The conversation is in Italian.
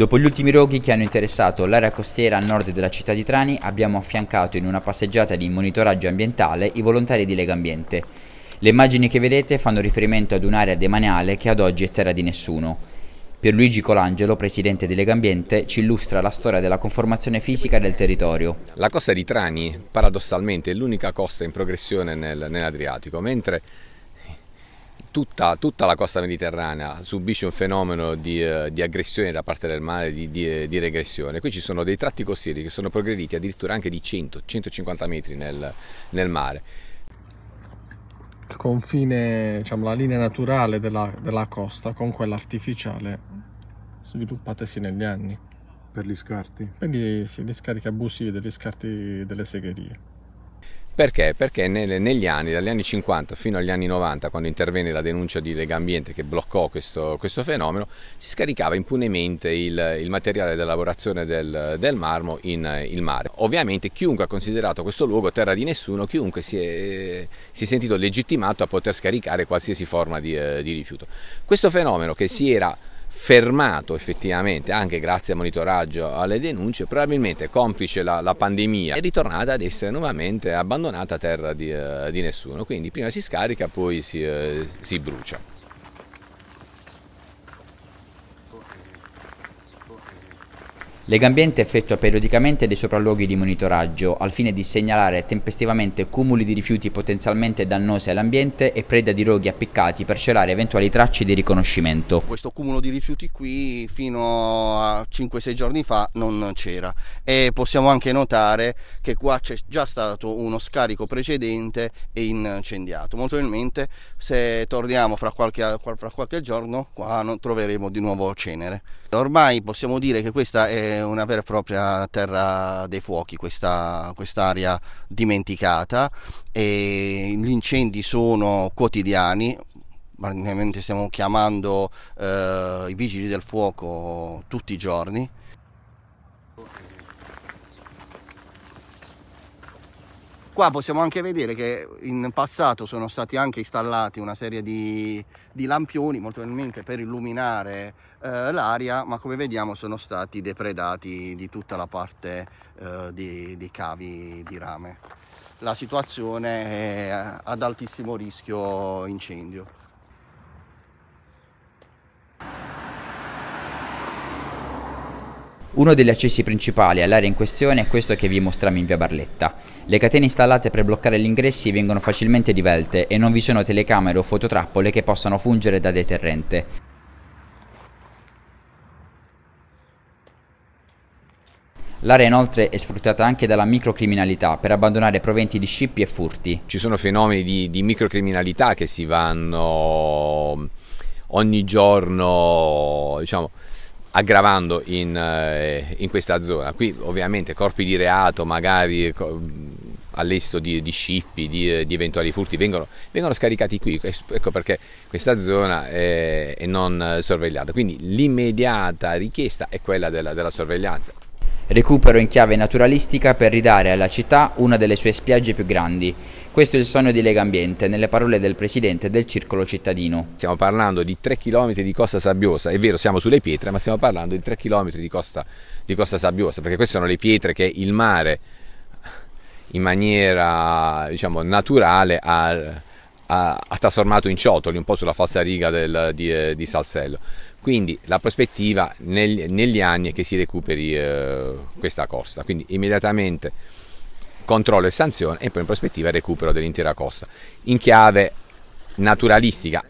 Dopo gli ultimi roghi che hanno interessato l'area costiera a nord della città di Trani, abbiamo affiancato in una passeggiata di monitoraggio ambientale i volontari di Lega Ambiente. Le immagini che vedete fanno riferimento ad un'area demaniale che ad oggi è terra di nessuno. Pierluigi Colangelo, presidente di Lega Ambiente, ci illustra la storia della conformazione fisica del territorio. La costa di Trani, paradossalmente, è l'unica costa in progressione nel, nell'Adriatico, mentre Tutta, tutta, la costa mediterranea subisce un fenomeno di, eh, di aggressione da parte del mare, di, di, di, regressione. Qui ci sono dei tratti costieri che sono progrediti addirittura anche di 100-150 metri nel, nel, mare. Il confine, diciamo, la linea naturale della, della costa con quella artificiale sviluppatesi negli anni. Per gli scarti? Per gli, sì, gli scarichi abusivi degli scarti delle segherie. Perché? Perché negli anni, dagli anni 50 fino agli anni 90, quando intervenne la denuncia di Lega Ambiente che bloccò questo, questo fenomeno, si scaricava impunemente il, il materiale della lavorazione del, del marmo in il mare. Ovviamente chiunque ha considerato questo luogo terra di nessuno, chiunque si è, si è sentito legittimato a poter scaricare qualsiasi forma di, eh, di rifiuto. Questo fenomeno che si era fermato effettivamente, anche grazie al monitoraggio alle denunce, probabilmente complice la, la pandemia, è ritornata ad essere nuovamente abbandonata a terra di, eh, di nessuno. Quindi prima si scarica, poi si, eh, si brucia. Legambiente effettua periodicamente dei sopralluoghi di monitoraggio al fine di segnalare tempestivamente cumuli di rifiuti potenzialmente dannosi all'ambiente e preda di roghi appiccati per celare eventuali tracce di riconoscimento. Questo cumulo di rifiuti qui fino a 5-6 giorni fa non c'era e possiamo anche notare che qua c'è già stato uno scarico precedente e incendiato. Molto probabilmente se torniamo fra qualche, fra qualche giorno qua non troveremo di nuovo cenere. Ormai possiamo dire che questa è una vera e propria terra dei fuochi questa quest'area dimenticata e gli incendi sono quotidiani, praticamente stiamo chiamando eh, i vigili del fuoco tutti i giorni qua possiamo anche vedere che in passato sono stati anche installati una serie di, di lampioni molto probabilmente per illuminare eh, l'aria ma come vediamo sono stati depredati di tutta la parte eh, di, di cavi di rame la situazione è eh, ad altissimo rischio incendio Uno degli accessi principali all'area in questione è questo che vi mostriamo in via Barletta. Le catene installate per bloccare gli ingressi vengono facilmente divelte e non vi sono telecamere o fototrappole che possano fungere da deterrente. L'area inoltre è sfruttata anche dalla microcriminalità per abbandonare proventi di scippi e furti. Ci sono fenomeni di, di microcriminalità che si vanno ogni giorno, diciamo, aggravando in, eh, in, questa zona. Qui ovviamente corpi di reato, magari all'esito di, di scippi, di, di, eventuali furti, vengono, vengono, scaricati qui, ecco perché questa zona è, è non eh, sorvegliata. Quindi l'immediata richiesta è quella della, della sorveglianza recupero in chiave naturalistica per ridare alla città una delle sue spiagge più grandi. Questo è il sogno di Lega Ambiente, nelle parole del presidente del circolo cittadino. Stiamo parlando di 3 km di costa sabbiosa, è vero siamo sulle pietre, ma stiamo parlando di 3 km di costa, di costa sabbiosa, perché queste sono le pietre che il mare in maniera diciamo, naturale ha, ha, ha trasformato in ciotoli, un po' sulla falsa riga del, di, eh, di Salsello. Quindi la prospettiva nel, negli anni è che si recuperi eh, questa costa, quindi immediatamente controllo e sanzione e poi in prospettiva recupero dell'intera costa. In chiave naturalistica